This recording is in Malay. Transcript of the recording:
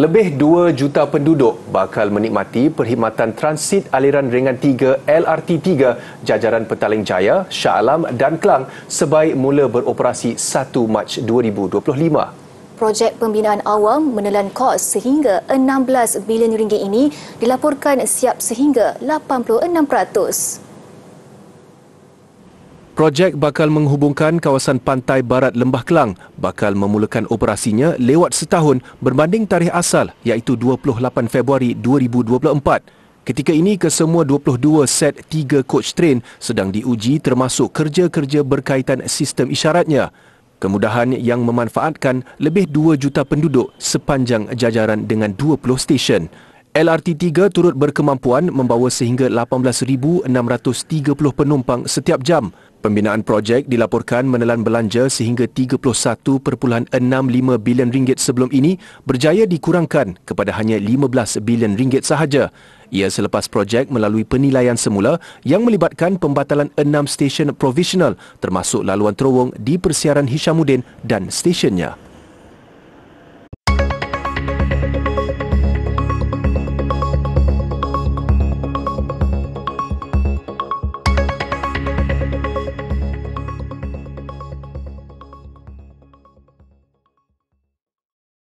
Lebih 2 juta penduduk bakal menikmati perkhidmatan transit aliran ringan 3 LRT3 jajaran Petaling Jaya, Shah Alam dan Kelang sebaik mula beroperasi 1 Mac 2025. Projek pembinaan awam menelan kos sehingga 16 bilion ringgit ini dilaporkan siap sehingga 86%. Projek bakal menghubungkan kawasan pantai barat Lembah Kelang bakal memulakan operasinya lewat setahun berbanding tarikh asal iaitu 28 Februari 2024. Ketika ini, kesemua 22 set 3 coach train sedang diuji termasuk kerja-kerja berkaitan sistem isyaratnya. Kemudahan yang memanfaatkan lebih 2 juta penduduk sepanjang jajaran dengan 20 stesen. LRT3 turut berkemampuan membawa sehingga 18,630 penumpang setiap jam. Pembinaan projek dilaporkan menelan belanja sehingga 31.65 bilion ringgit sebelum ini berjaya dikurangkan kepada hanya 15 bilion ringgit sahaja. Ia selepas projek melalui penilaian semula yang melibatkan pembatalan 6 stesen provisional termasuk laluan terowong di persiaran Hishamuddin dan stesennya.